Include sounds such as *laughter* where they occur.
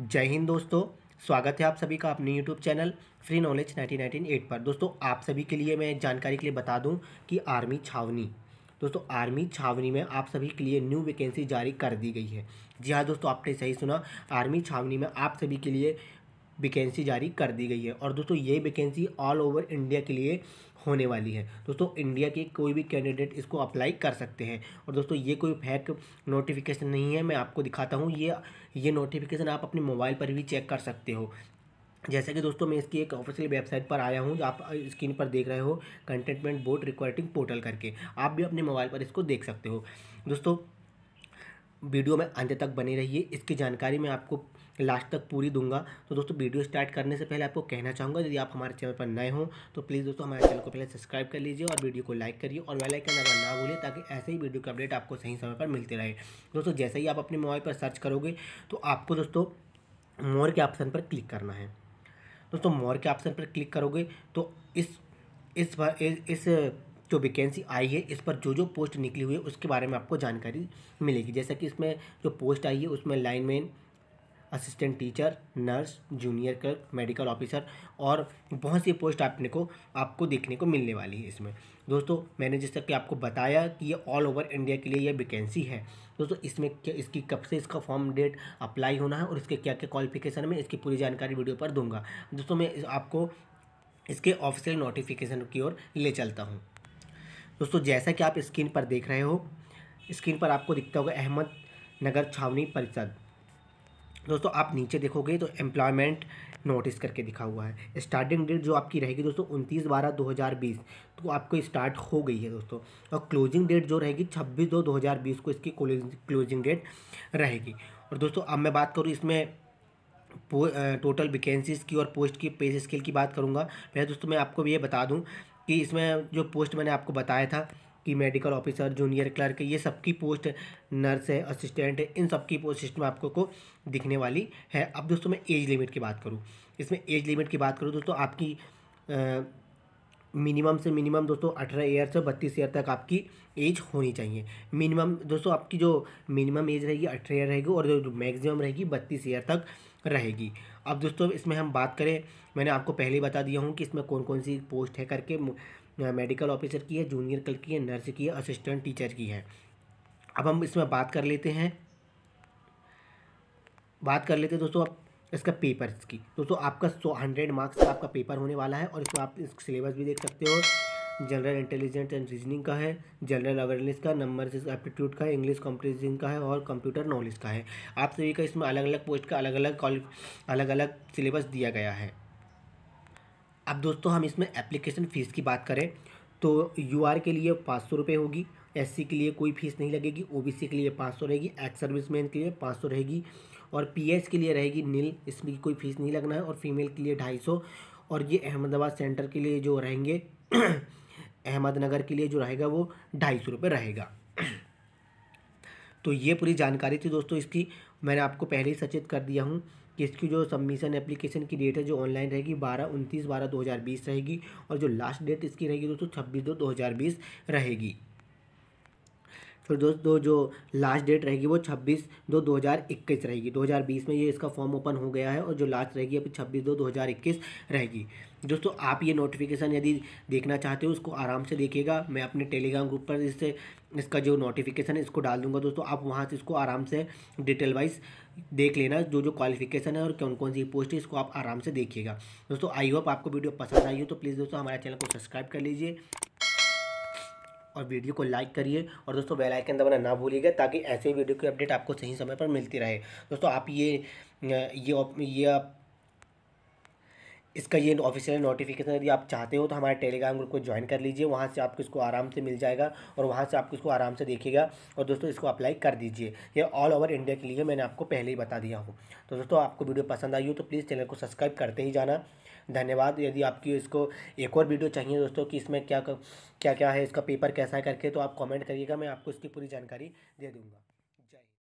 जय हिंद दोस्तों स्वागत है आप सभी का अपने YouTube channel free knowledge nineteen nineteen eight पर दोस्तों आप सभी के लिए मैं जानकारी के लिए बता दूं कि आर्मी छावनी दोस्तों आर्मी छावनी में आप सभी के लिए न्यू वैकेंसी जारी कर दी गई है जी हाँ दोस्तों आपने सही सुना आर्मी छावनी में आप सभी के लिए वैकेंसी जारी कर दी गई है और दोस्तों ये वैकेंसी ऑल ओवर इंडिया के लिए होने वाली है दोस्तों इंडिया के कोई भी कैंडिडेट इसको अप्लाई कर सकते हैं और दोस्तों ये कोई फैक नोटिफिकेशन नहीं है मैं आपको दिखाता हूँ ये ये नोटिफिकेशन आप अपने मोबाइल पर भी चेक कर सकते हो जैसे कि दोस्तों मैं इसकी एक ऑफिशियल वेबसाइट पर आया हूँ आप स्क्रीन पर देख रहे हो कंटेंटमेंट बोर्ड रिक्वायरिंग पोर्टल करके आप भी अपने मोबाइल पर इसको देख सकते हो दोस्तों वीडियो में अंत तक बने रहिए इसकी जानकारी मैं आपको लास्ट तक पूरी दूंगा तो दोस्तों वीडियो स्टार्ट करने से पहले आपको कहना चाहूँगा यदि आप हमारे चैनल पर नए हों तो प्लीज़ दोस्तों हमारे चैनल को पहले सब्सक्राइब कर लीजिए और वीडियो को लाइक करिए और वे लाइक अगर ना भूलिए ताकि ऐसे ही वीडियो के अपडेट आपको सही समय पर मिलते रहे दोस्तों जैसे ही आप अपने मोबाइल पर सर्च करोगे तो आपको दोस्तों मोर के ऑप्शन पर क्लिक करना है दोस्तों मोर के ऑप्शन पर क्लिक करोगे तो इस इस इस जो वैकेंसी आई है इस पर जो जो पोस्ट निकली हुई है उसके बारे में आपको जानकारी मिलेगी जैसा कि इसमें जो पोस्ट आई है उसमें lineman assistant teacher nurse junior clerk medical officer और बहुत सी पोस्ट आपने को आपको देखने को मिलने वाली है इसमें दोस्तों मैंने जैसा कि आपको बताया कि ये ऑल ओवर इंडिया के लिए ये वैकेंसी है दोस्तों इसमें क्या इसकी कब से इसका फॉर्म डेट अप्लाई होना है और इसके क्या क्या क्वालिफिकेशन में इसकी पूरी जानकारी वीडियो पर दूंगा दोस्तों मैं आपको इसके ऑफिशियल नोटिफिकेशन की ओर ले चलता हूँ दोस्तों जैसा कि आप स्क्रीन पर देख रहे हो स्क्रीन पर आपको दिखता होगा अहमद नगर छावनी परिषद दोस्तों आप नीचे देखोगे तो एम्प्लॉयमेंट नोटिस करके दिखा हुआ है स्टार्टिंग डेट जो आपकी रहेगी दोस्तों उनतीस बारह दो हज़ार बीस तो आपको स्टार्ट हो गई है दोस्तों और क्लोजिंग डेट जो रहेगी छब्बीस दो दो हज़ार बीस को इसकी क्लोजिंग डेट रहेगी और दोस्तों अब मैं बात करूँ इसमें टोटल वैकेंसीज़ की और पोस्ट की पे स्केल की बात करूँगा पहले दोस्तों मैं आपको ये बता दूँ कि इसमें जो पोस्ट मैंने आपको बताया था कि मेडिकल ऑफिसर जूनियर क्लर्क ये सबकी पोस्ट नर्स है असिस्टेंट है इन सबकी पोस्ट सिस्टम आपको को दिखने वाली है अब दोस्तों मैं एज लिमिट की बात करूँ इसमें एज लिमिट की बात करूँ दोस्तों आपकी आ, मिनिमम से मिनिमम दोस्तों अठारह ईयर से बत्तीस ईयर तक आपकी एज होनी चाहिए मिनिमम दोस्तों आपकी जो मिनिमम एज रहेगी अठारह ईयर रहेगी और जो मैक्सिमम रहेगी बत्तीस ईयर तक रहेगी अब दोस्तों इसमें हम बात करें मैंने आपको पहले बता दिया हूँ कि इसमें कौन कौन सी पोस्ट है करके मेडिकल ऑफिसर की है जूनियर कल की है नर्स की है असिस्टेंट टीचर की है अब हम इसमें बात कर लेते हैं बात कर लेते हैं दोस्तों अब इसका पेपर्स की दोस्तों आपका सौ हंड्रेड मार्क्स का आपका पेपर होने वाला है और इसमें आप सिलेबस भी देख सकते हो जनरल इंटेलिजेंस एंड रीजनिंग का है जनरल अवेयरनेस का नंबर एप्टीट्यूड का है इंग्लिश कॉम्पिटिजन का है और कंप्यूटर नॉलेज का है आप सभी का इसमें अलग अलग पोस्ट का अलग अलग अलग अलग सिलेबस दिया गया है अब दोस्तों हम इसमें एप्लीकेशन फ़ीस की बात करें तो यू के लिए पाँच सौ रुपये होगी एस के लिए कोई फीस नहीं लगेगी ओ के लिए पाँच सौ रहेगी एक्स सर्विस के लिए पाँच सौ रहेगी और पी के लिए रहेगी नील इसमें कोई फीस नहीं लगना है और फीमेल के लिए ढाई सौ और ये अहमदाबाद सेंटर के लिए जो रहेंगे *clears throat* अहमदनगर के लिए जो रहेगा वो ढाई सौ रुपये रहेगा तो ये पूरी जानकारी थी दोस्तों इसकी मैंने आपको पहले ही सचेत कर दिया हूँ कि इसकी जो सबमिशन एप्लीकेशन की डेट है जो ऑनलाइन रहेगी बारह उनतीस बारह दो हज़ार बीस रहेगी और जो लास्ट डेट इसकी रहेगी दोस्तों छब्बीस दो दो हज़ार बीस रहेगी फिर दोस्तों जो लास्ट डेट रहेगी वो छब्बीस दो दो हज़ार इक्कीस रहेगी दो हज़ार बीस में ये इसका फॉर्म ओपन हो गया है और जो लास्ट रहेगी अभी छब्बीस दो दो हज़ार इक्कीस रहेगी दोस्तों आप ये नोटिफिकेशन यदि देखना चाहते हो उसको आराम से देखिएगा मैं अपने टेलीग्राम ग्रुप पर इससे इसका जो नोटिफिकेशन है इसको डाल दूंगा दोस्तों आप वहाँ से इसको आराम से डिटेल वाइज देख लेना जो जो क्वालिफिकेशन है और कौन कौन सी पोस्ट है इसको आप आराम से देखिएगा दोस्तों आई होप आपको वीडियो पसंद आई हो तो प्लीज़ दोस्तों हमारे चैनल को सब्सक्राइब कर लीजिए और वीडियो को लाइक करिए और दोस्तों बेल आइकन दबाना ना भूलिएगा ताकि ऐसे वीडियो की अपडेट आपको सही समय पर मिलती रहे दोस्तों आप ये ये ये आप इसका ये ऑफिशियल नोटिफिकेशन यदि आप चाहते हो तो हमारे टेलीग्राम ग्रुप को ज्वाइन कर लीजिए वहाँ से आपको इसको आराम से मिल जाएगा और वहाँ से आपको इसको आराम से देखेगा और दोस्तों इसको अप्लाई कर दीजिए ये ऑल ओवर इंडिया के लिए मैंने आपको पहले ही बता दिया हूँ तो दोस्तों आपको वीडियो पसंद आई हो तो प्लीज़ चैनल को सब्सक्राइब करते ही जाना धन्यवाद यदि आपकी इसको एक और वीडियो चाहिए दोस्तों कि इसमें क्या क्या क्या है इसका पेपर कैसा है करके तो आप कॉमेंट करिएगा मैं आपको इसकी पूरी जानकारी दे दूँगा